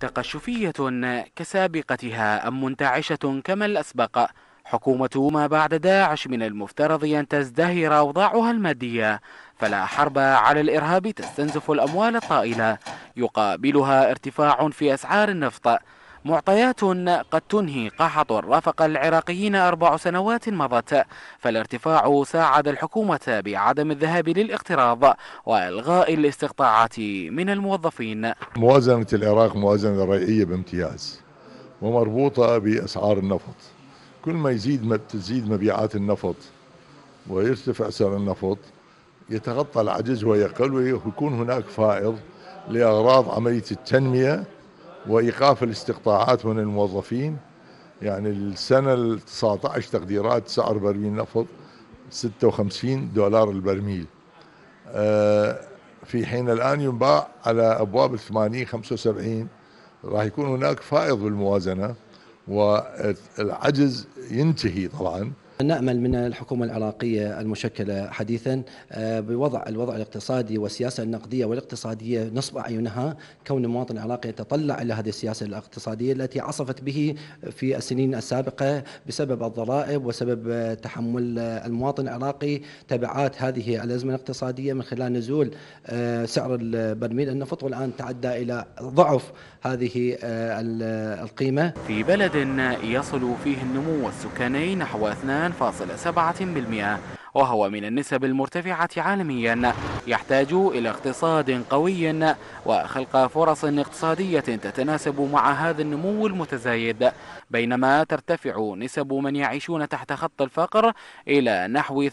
تقشفية كسابقتها أم منتعشة كما الأسبق حكومة ما بعد داعش من المفترض أن تزدهر أوضاعها المادية فلا حرب على الإرهاب تستنزف الأموال الطائلة يقابلها ارتفاع في أسعار النفط معطيات قد تنهي قحط رافق العراقيين أربع سنوات مضت فالارتفاع ساعد الحكومة بعدم الذهاب للاقتراض وإلغاء الاستقطاعات من الموظفين موازنة العراق موازنة ريعية بامتياز ومربوطة بأسعار النفط كل ما يزيد ما تزيد مبيعات النفط ويرتفع سعر النفط يتغطى العجز ويقل ويكون هناك فائض لأغراض عملية التنمية وايقاف الاستقطاعات من الموظفين يعني السنه ال 19 تقديرات سعر برميل نفط 56 دولار البرميل آه، في حين الان ينباع على ابواب ال 80 75 راح يكون هناك فائض بالموازنه والعجز ينتهي طبعا نأمل من الحكومة العراقية المشكلة حديثا آه، بوضع الوضع الاقتصادي والسياسة النقدية والاقتصادية نصب أعينها كون المواطن العراقي يتطلع إلى هذه السياسة الاقتصادية التي عصفت به في السنين السابقة بسبب الضرائب وسبب آه، تحمل آه، المواطن العراقي تبعات هذه الأزمة الاقتصادية من خلال نزول سعر البرميل النفط والآن تعدى إلى ضعف هذه القيمة في بلد يصل فيه النمو السكاني نحو 2 وهو من النسب المرتفعة عالميا يحتاج إلى اقتصاد قوي وخلق فرص اقتصادية تتناسب مع هذا النمو المتزايد بينما ترتفع نسب من يعيشون تحت خط الفقر إلى نحو 30%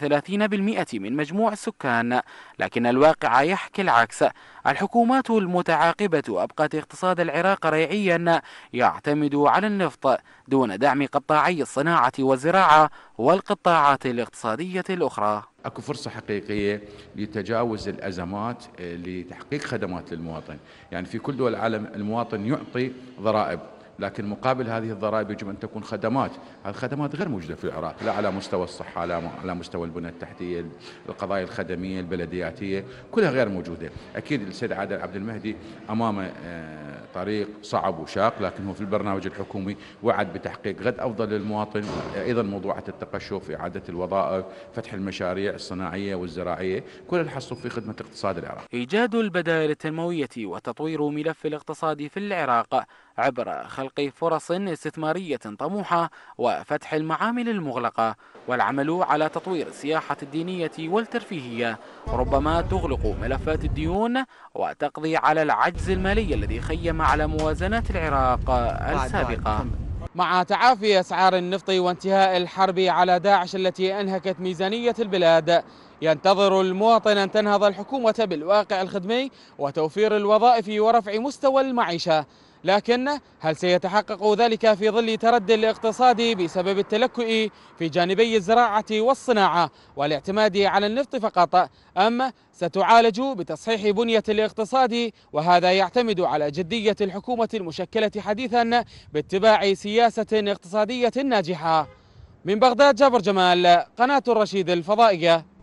من مجموع السكان لكن الواقع يحكي العكس الحكومات المتعاقبة أبقت اقتصاد العراق ريعيا يعتمد على النفط دون دعم قطاعي الصناعة والزراعة والقطاعات الاقتصادية الأخرى اكو فرصه حقيقيه لتجاوز الازمات آه، لتحقيق خدمات للمواطن يعني في كل دول العالم المواطن يعطي ضرائب لكن مقابل هذه الضرائب يجب أن تكون خدمات هذه الخدمات غير موجودة في العراق لا على مستوى الصحة لا على مستوى البنى التحتية القضايا الخدمية البلدياتية كلها غير موجودة أكيد السيد عادل عبد المهدي أمامه آه، طريق صعب وشاق لكن هو في البرنامج الحكومي وعد بتحقيق غد أفضل للمواطن أيضا موضوع التقشف إعادة الوظائف فتح المشاريع الصناعية والزراعية كل الحصول في خدمة اقتصاد العراق إيجاد البدائل التنموية وتطوير ملف الاقتصاد في العراق عبر خلق فرص استثمارية طموحة وفتح المعامل المغلقة والعمل على تطوير السياحة الدينية والترفيهية ربما تغلق ملفات الديون وتقضي على العجز المالي الذي خيم على موازنات العراق السابقة مع تعافي أسعار النفط وانتهاء الحرب على داعش التي أنهكت ميزانية البلاد ينتظر المواطن أن تنهض الحكومة بالواقع الخدمي وتوفير الوظائف ورفع مستوى المعيشة لكن هل سيتحقق ذلك في ظل تردي الاقتصاد بسبب التلكؤ في جانبي الزراعة والصناعة والاعتماد على النفط فقط أم ستعالج بتصحيح بنية الاقتصاد وهذا يعتمد على جدية الحكومة المشكلة حديثا باتباع سياسة اقتصادية ناجحة من بغداد جابر جمال قناة الرشيد الفضائية